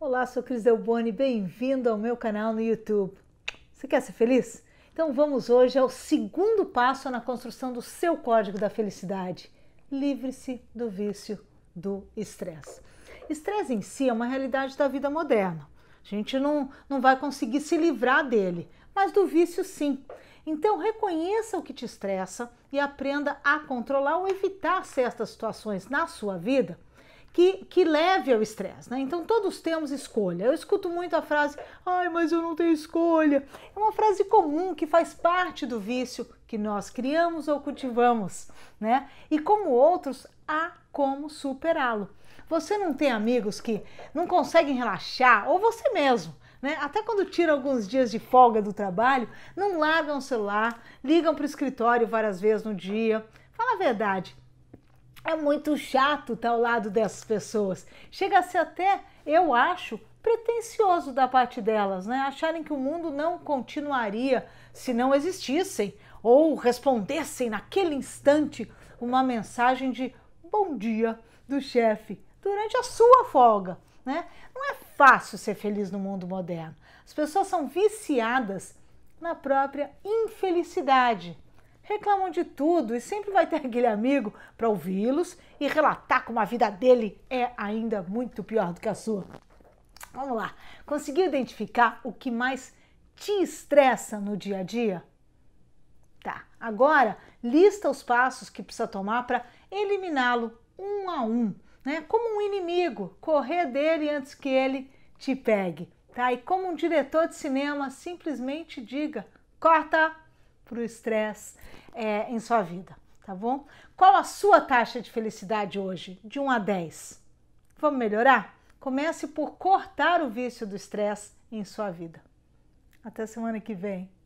Olá, sou Cris Boni, bem-vindo ao meu canal no YouTube. Você quer ser feliz? Então vamos hoje ao segundo passo na construção do seu código da felicidade. Livre-se do vício do estresse. Estresse em si é uma realidade da vida moderna. A gente não, não vai conseguir se livrar dele, mas do vício sim. Então reconheça o que te estressa e aprenda a controlar ou evitar certas situações na sua vida que, que leve ao estresse, né? Então todos temos escolha. Eu escuto muito a frase, ai, mas eu não tenho escolha. É uma frase comum que faz parte do vício que nós criamos ou cultivamos, né? E como outros, há como superá-lo. Você não tem amigos que não conseguem relaxar, ou você mesmo. Né? Até quando tiram alguns dias de folga do trabalho, não largam o celular, ligam para o escritório várias vezes no dia. Fala a verdade, é muito chato estar ao lado dessas pessoas. Chega a ser até, eu acho, pretensioso da parte delas, né? Acharem que o mundo não continuaria se não existissem ou respondessem naquele instante uma mensagem de bom dia do chefe durante a sua folga, né? Não é fácil ser feliz no mundo moderno. As pessoas são viciadas na própria infelicidade reclamam de tudo e sempre vai ter aquele amigo para ouvi-los e relatar como a vida dele é ainda muito pior do que a sua. Vamos lá. Conseguiu identificar o que mais te estressa no dia a dia? Tá. Agora, lista os passos que precisa tomar para eliminá-lo um a um, né? Como um inimigo, correr dele antes que ele te pegue, tá? E como um diretor de cinema, simplesmente diga: corta para o estresse é, em sua vida, tá bom? Qual a sua taxa de felicidade hoje? De 1 a 10. Vamos melhorar? Comece por cortar o vício do estresse em sua vida. Até semana que vem.